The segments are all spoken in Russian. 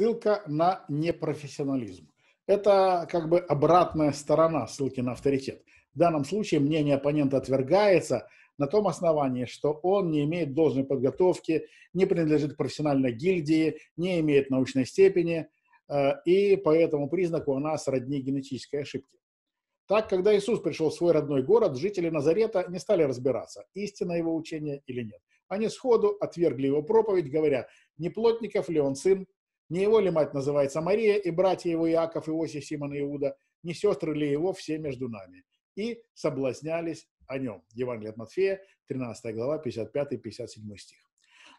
ссылка на непрофессионализм. Это как бы обратная сторона ссылки на авторитет. В данном случае мнение оппонента отвергается на том основании, что он не имеет должной подготовки, не принадлежит профессиональной гильдии, не имеет научной степени, э, и по этому признаку она сродни генетической ошибке. Так, когда Иисус пришел в свой родной город, жители Назарета не стали разбираться, истинно его учение или нет. Они сходу отвергли его проповедь, говоря, не плотников ли он сын, не его ли мать называется Мария, и братья его Иаков, Иосиф, Симон и Иуда, не сестры ли его все между нами? И соблазнялись о нем. Евангелие от Матфея, 13 глава, 55-57 стих.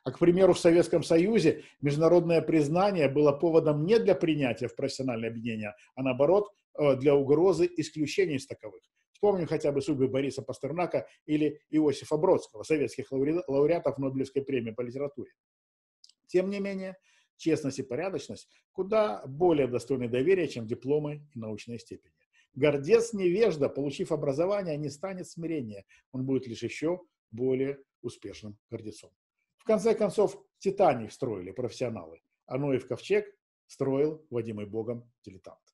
А, к примеру, в Советском Союзе международное признание было поводом не для принятия в профессиональное объединение, а наоборот, э, для угрозы исключения из таковых. Вспомним хотя бы судьбы Бориса Пастернака или Иосифа Бродского, советских лауреатов Нобелевской премии по литературе. Тем не менее, честность и порядочность куда более достойны доверия, чем дипломы и научные степени. Гордец невежда, получив образование, не станет смирение, Он будет лишь еще более успешным гордецом. В конце концов, «Титаник» строили профессионалы, а Ноев ковчег строил, водимый богом, дилетант.